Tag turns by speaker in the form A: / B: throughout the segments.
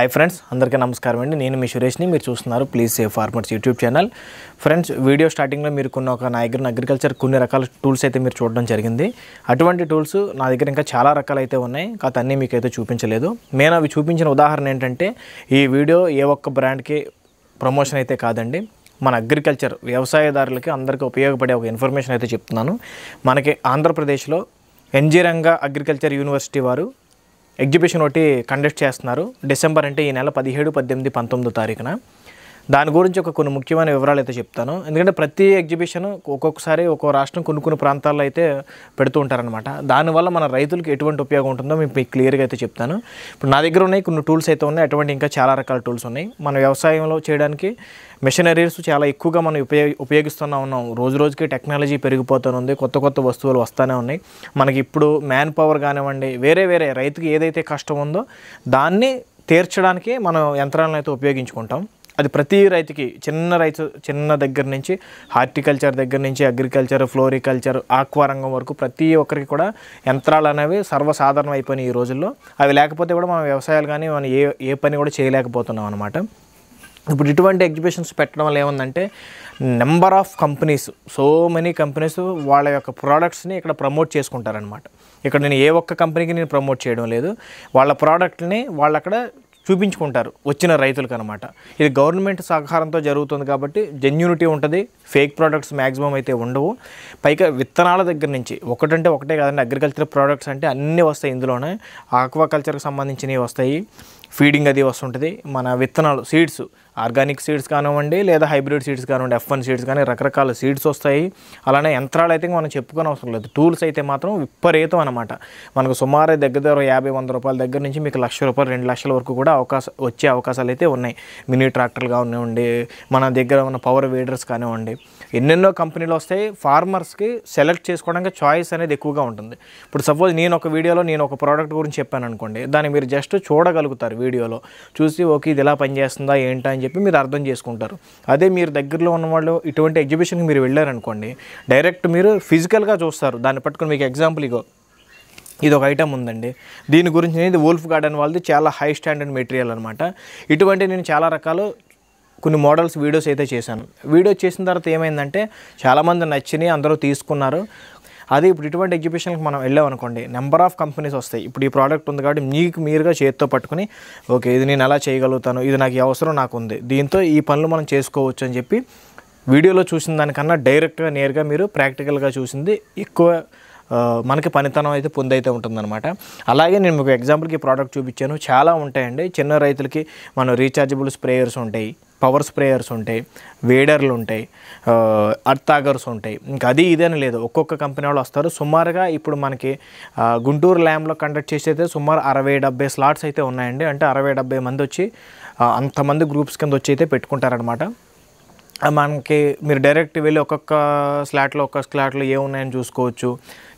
A: hi friends అందరికీ నమస్కారం అండి నేను మీ సురేష్ని మీరు చూస్తున్నారు please save farmers YouTube channel friends video స్టార్టింగ్లో మీరు కొన్ని ఒక నా దగ్గర అగ్రికల్చర్ కొన్ని రకాల టూల్స్ అయితే మీరు చూడడం జరిగింది అటువంటి టూల్స్ నా దగ్గర ఇంకా చాలా రకాలు అయితే ఉన్నాయి కాదు అన్నీ అయితే చూపించలేదు నేను అవి చూపించిన ఉదాహరణ ఏంటంటే ఈ వీడియో ఏ ఒక్క బ్రాండ్కి ప్రమోషన్ అయితే కాదండి మన అగ్రికల్చర్ వ్యవసాయదారులకి అందరికీ ఉపయోగపడే ఒక ఇన్ఫర్మేషన్ అయితే చెప్తున్నాను మనకి ఆంధ్రప్రదేశ్లో ఎన్జీ రంగా అగ్రికల్చర్ యూనివర్సిటీ వారు ఎగ్జిబిషన్ ఒకటి కండక్ట్ చేస్తున్నారు డిసెంబర్ అంటే ఈ నెల పదిహేడు పద్దెనిమిది పంతొమ్మిదో తారీఖున దాని గురించి ఒక కొన్ని ముఖ్యమైన వివరాలు అయితే చెప్తాను ఎందుకంటే ప్రతి ఎగ్జిబిషన్ ఒక్కొక్కసారి ఒక్కో రాష్ట్రం కొన్ని కొన్ని ప్రాంతాల్లో అయితే పెడుతూ ఉంటారనమాట దానివల్ల మన రైతులకు ఎటువంటి ఉపయోగం ఉంటుందో మీకు క్లియర్గా అయితే చెప్తాను ఇప్పుడు నా దగ్గర ఉన్నాయి కొన్ని టూల్స్ అయితే ఉన్నాయి అటువంటి ఇంకా చాలా రకాల టూల్స్ ఉన్నాయి మన వ్యవసాయంలో చేయడానికి మెషనరీస్ చాలా ఎక్కువగా మనం ఉపయోగ ఉపయోగిస్తూనే ఉన్నాం రోజు రోజుకి టెక్నాలజీ పెరిగిపోతూనే కొత్త కొత్త వస్తువులు వస్తూనే ఉన్నాయి మనకి ఇప్పుడు మ్యాన్ పవర్ కానివ్వండి వేరే వేరే రైతుకి ఏదైతే కష్టం ఉందో దాన్ని తీర్చడానికి మనం యంత్రాలను అయితే ఉపయోగించుకుంటాం అది ప్రతి రైతుకి చిన్న రైతు చిన్న దగ్గర నుంచి హార్టికల్చర్ దగ్గర నుంచి అగ్రికల్చర్ ఫ్లోరికల్చర్ ఆక్వా రంగం వరకు ప్రతి ఒక్కరికి కూడా యంత్రాలు అనేవి సర్వసాధారణం అయిపోయినాయి ఈ రోజుల్లో అవి లేకపోతే కూడా మన వ్యవసాయాలు కానీ మనం ఏ ఏ పని కూడా చేయలేకపోతున్నాం అనమాట ఇప్పుడు ఇటువంటి ఎగ్జిబిషన్స్ పెట్టడం వల్ల ఏముందంటే number of companies so many companies వాళ్ళ యొక్క ప్రోడక్ట్స్ని ఇక్కడ ప్రమోట్ చేసుకుంటారనమాట ఇక్కడ నేను ఏ ఒక్క కంపెనీకి నేను ప్రమోట్ చేయడం లేదు వాళ్ళ ప్రోడక్ట్ని వాళ్ళు అక్కడ చూపించుకుంటారు వచ్చిన రైతులకు అనమాట ఇది గవర్నమెంట్ సహకారంతో జరుగుతుంది కాబట్టి జెన్యూనిటీ ఉంటుంది ఫేక్ ప్రోడక్ట్స్ మ్యాక్సిమం అయితే ఉండవు పైగా విత్తనాల దగ్గర నుంచి ఒకటంటే ఒకటే కాదండి అగ్రికల్చర్ ప్రోడక్ట్స్ అంటే అన్నీ వస్తాయి ఇందులోనే ఆక్వాకల్చర్కి సంబంధించినవి వస్తాయి ఫీడింగ్ అది వస్తుంటుంది మన విత్తనాలు సీడ్స్ ఆర్గానిక్ సీడ్స్ కానివ్వండి లేదా హైబ్రిడ్ సీడ్స్ కానివ్వండి ఎఫ్ వన్ సీడ్స్ కానీ రకరకాల సీడ్స్ వస్తాయి అలానే యంత్రాలు అయితే మనం చెప్పుకొని అవసరం లేదు టూల్స్ అయితే మాత్రం విపరీతం అనమాట మనకు సుమారు దగ్గర దగ్గర యాభై వంద రూపాయల దగ్గర నుంచి మీకు లక్ష రూపాయలు రెండు లక్షల వరకు కూడా అవకాశం వచ్చే అవకాశాలు అయితే ఉన్నాయి మినీ ట్రాక్టర్లు కానివ్వండి మన దగ్గర ఉన్న పవర్ వీడర్స్ కానివ్వండి ఎన్నెన్నో కంపెనీలు వస్తాయి ఫార్మర్స్కి సెలెక్ట్ చేసుకోవడానికి చాయిస్ అనేది ఎక్కువగా ఉంటుంది ఇప్పుడు సపోజ్ నేను ఒక వీడియోలో నేను ఒక ప్రోడక్ట్ గురించి చెప్పాను అనుకోండి దాన్ని మీరు జస్ట్ చూడగలుగుతారు వీడియోలో చూసి ఓకే ఇది ఎలా పనిచేస్తుందా ఏంటా అని చెప్పి మీరు అర్థం చేసుకుంటారు అదే మీరు దగ్గరలో ఉన్న వాళ్ళు ఇటువంటి ఎగ్జిబిషన్కి మీరు వెళ్ళారనుకోండి డైరెక్ట్ మీరు ఫిజికల్గా చూస్తారు దాన్ని పట్టుకుని మీకు ఎగ్జాంపుల్ ఇగో ఇది ఒక ఐటమ్ ఉందండి దీని గురించి ఇది వోల్ఫ్ గార్డెన్ వాళ్ళది చాలా హై స్టాండర్డ్ మెటీరియల్ అనమాట ఇటువంటి నేను చాలా రకాలు కొన్ని మోడల్స్ వీడియోస్ అయితే చేశాను వీడియో చేసిన తర్వాత ఏమైందంటే చాలామంది నచ్చినాయి అందరూ తీసుకున్నారు అదే ఇప్పుడు ఇటువంటి ఎగ్జిబిషన్కి మనం వెళ్ళాం అనుకోండి నెంబర్ ఆఫ్ కంపెనీస్ వస్తాయి ఇప్పుడు ఈ ప్రోడక్ట్ ఉంది కాబట్టి మీకు మీరుగా చేతితో పట్టుకుని ఓకే ఇది నేను ఎలా చేయగలుగుతాను ఇది నాకు ఈ అవసరం నాకు ఉంది దీంతో ఈ పనులు మనం చేసుకోవచ్చు అని చెప్పి వీడియోలో చూసిన దానికన్నా డైరెక్ట్గా నేరుగా మీరు ప్రాక్టికల్గా చూసింది ఎక్కువ మనకి పనితనం అయితే పొందైతే ఉంటుందన్నమాట అలాగే నేను మీకు ఎగ్జాంపుల్కి ప్రోడక్ట్ చూపించాను చాలా ఉంటాయండి చిన్న రైతులకి మనం రీఛార్జబుల్ స్ప్రేయర్స్ ఉంటాయి పవర్ స్ప్రేయర్స్ ఉంటాయి వేడర్లు ఉంటాయి అర్తాగర్స్ ఉంటాయి ఇంకా అది ఇదని లేదు ఒక్కొక్క కంపెనీ వాళ్ళు వస్తారు సుమారుగా ఇప్పుడు మనకి గుంటూరు ల్యాబ్లో కండక్ట్ అయితే సుమారు అరవై డెబ్బై స్లాట్స్ అయితే ఉన్నాయండి అంటే అరవై డెబ్బై మంది వచ్చి అంతమంది గ్రూప్స్ కింద వచ్చి అయితే పెట్టుకుంటారనమాట మనకి మీరు డైరెక్ట్ వెళ్ళి ఒక్కొక్క స్లాట్లో ఒక్కొక్క స్లాట్లో ఏమున్నాయని చూసుకోవచ్చు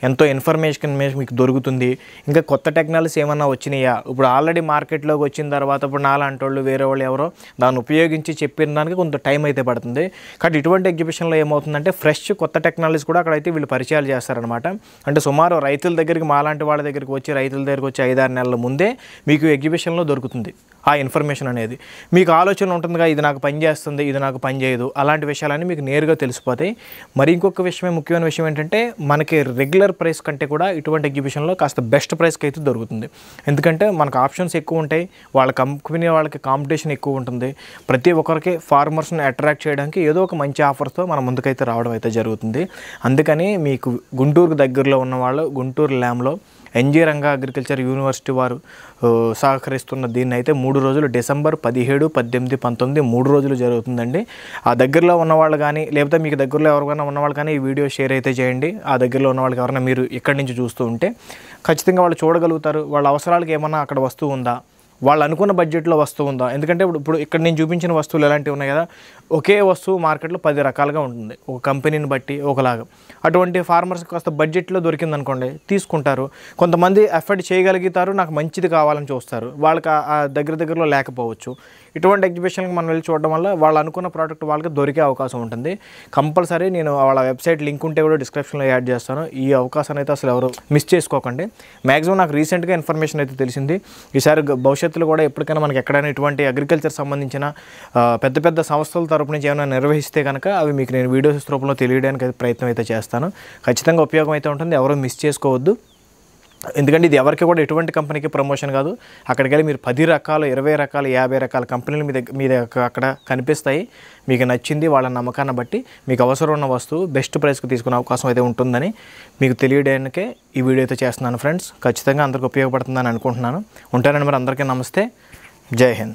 A: ఎంతో ఇన్ఫర్మేషన్ మీకు దొరుకుతుంది ఇంకా కొత్త టెక్నాలజీస్ ఏమన్నా వచ్చినాయా ఇప్పుడు ఆల్రెడీ మార్కెట్లోకి వచ్చిన తర్వాత ఇప్పుడు నాలాంటి వాళ్ళు వేరే వాళ్ళు ఎవరో దాన్ని ఉపయోగించి చెప్పిన దానికి కొంత టైం అయితే పడుతుంది కాబట్టి ఇటువంటి ఎగ్జిబిషన్లో ఏమవుతుందంటే ఫ్రెష్ కొత్త టెక్నాలజీస్ కూడా అక్కడైతే వీళ్ళు పరిచయాలు చేస్తారనమాట అంటే సుమారు రైతుల దగ్గరికి మాలాంటి వాళ్ళ దగ్గరికి వచ్చి రైతుల దగ్గరికి వచ్చి ఐదారు నెలల ముందే మీకు ఎగ్జిబిషన్లో దొరుకుతుంది ఆ ఇన్ఫర్మేషన్ అనేది మీకు ఆలోచన ఉంటుందిగా ఇది నాకు పని చేస్తుంది ఇది నాకు పని చేయదు అలాంటి విషయాలన్నీ మీకు నేరుగా తెలిసిపోతాయి మరి ఇంకొక విషయమే ముఖ్యమైన విషయం ఏంటంటే మనకి రెగ్యులర్ ప్రైస్ కంటే కూడా ఇటువంటి ఎగ్జిబిషన్లో కాస్త బెస్ట్ ప్రైస్కి అయితే దొరుకుతుంది ఎందుకంటే మనకు ఆప్షన్స్ ఎక్కువ ఉంటాయి వాళ్ళ కంపెనీ వాళ్ళకి కాంపిటీషన్ ఎక్కువ ఉంటుంది ప్రతి ఒక్కరికి ఫార్మర్స్ని అట్రాక్ట్ చేయడానికి ఏదో ఒక మంచి ఆఫర్తో మన ముందుకైతే రావడం అయితే జరుగుతుంది అందుకని మీకు గుంటూరుకు దగ్గరలో ఉన్న వాళ్ళు గుంటూరు ల్యామ్లో ఎన్జీ రంగా అగ్రికల్చర్ యూనివర్సిటీ వారు సహకరిస్తున్న దీన్ని అయితే మూడు రోజులు డిసెంబర్ పదిహేడు పద్దెనిమిది పంతొమ్మిది మూడు రోజులు జరుగుతుందండి ఆ దగ్గరలో ఉన్నవాళ్ళు కానీ లేకపోతే మీకు దగ్గరలో ఎవరికైనా ఉన్నవాళ్ళు కానీ ఈ వీడియో షేర్ అయితే చేయండి ఆ దగ్గరలో ఉన్న వాళ్ళకి ఎవరైనా మీరు ఇక్కడి నుంచి చూస్తూ ఉంటే ఖచ్చితంగా వాళ్ళు చూడగలుగుతారు వాళ్ళ అవసరాలకు ఏమన్నా అక్కడ వస్తువు ఉందా వాళ్ళు అనుకున్న బడ్జెట్లో వస్తువు ఉందా ఎందుకంటే ఇప్పుడు ఇప్పుడు ఇక్కడ నేను చూపించిన వస్తువులు ఎలాంటివి ఉన్నాయి కదా ఒకే వస్తువు మార్కెట్లో పది రకాలుగా ఉంటుంది ఒక కంపెనీని బట్టి ఒకలాగా అటువంటి ఫార్మర్స్ కాస్త బడ్జెట్లో దొరికింది అనుకోండి తీసుకుంటారు కొంతమంది ఎఫర్ట్ చేయగలుగుతారు నాకు మంచిది కావాలని చూస్తారు వాళ్ళకి ఆ దగ్గర దగ్గరలో లేకపోవచ్చు ఇటువంటి ఎగ్జిబిషన్కి మనం వెళ్ళి చూడడం వల్ల వాళ్ళు అనుకున్న ప్రోడక్ట్ వాళ్ళకి దొరికే అవకాశం ఉంటుంది కంపల్సరీ నేను వాళ్ళ వెబ్సైట్ లింక్ ఉంటే కూడా డిస్క్రిప్షన్లో యాడ్ చేస్తాను ఈ అవకాశాన్ని అయితే అసలు ఎవరు మిస్ చేసుకోకండి మ్యాక్సిమం నాకు రీసెంట్గా ఇన్ఫర్మేషన్ అయితే తెలిసింది ఈసారి భవిష్యత్ భవిష్యత్తులో కూడా ఎప్పటికైనా మనకి ఎక్కడైనా ఇటువంటి అగ్రికల్చర్ సంబంధించిన పెద్ద పెద్ద సంస్థల తరపు నుంచి ఏమైనా నిర్వహిస్తే కనుక అవి మీకు నేను వీడియోస్ రూపంలో తెలియడానికి ప్రయత్నం అయితే చేస్తాను ఖచ్చితంగా ఉపయోగం అయితే ఉంటుంది ఎవరో మిస్ చేసుకోవద్దు ఎందుకంటే ఇది ఎవరికి కూడా ఎటువంటి కంపెనీకి ప్రమోషన్ కాదు అక్కడికి వెళ్ళి మీరు పది రకాలు ఇరవై రకాలు యాభై రకాల కంపెనీలు మీ దగ్గర మీ దగ్గర అక్కడ కనిపిస్తాయి మీకు నచ్చింది వాళ్ళ నమ్మకాన్ని బట్టి మీకు అవసరం ఉన్న వస్తువు బెస్ట్ ప్రైస్కి తీసుకునే అవకాశం అయితే ఉంటుందని మీకు తెలియడానికే ఈ వీడియో అయితే చేస్తున్నాను ఫ్రెండ్స్ ఖచ్చితంగా అందరికి ఉపయోగపడుతుందని అనుకుంటున్నాను ఉంటారని మరి అందరికీ నమస్తే జై హింద్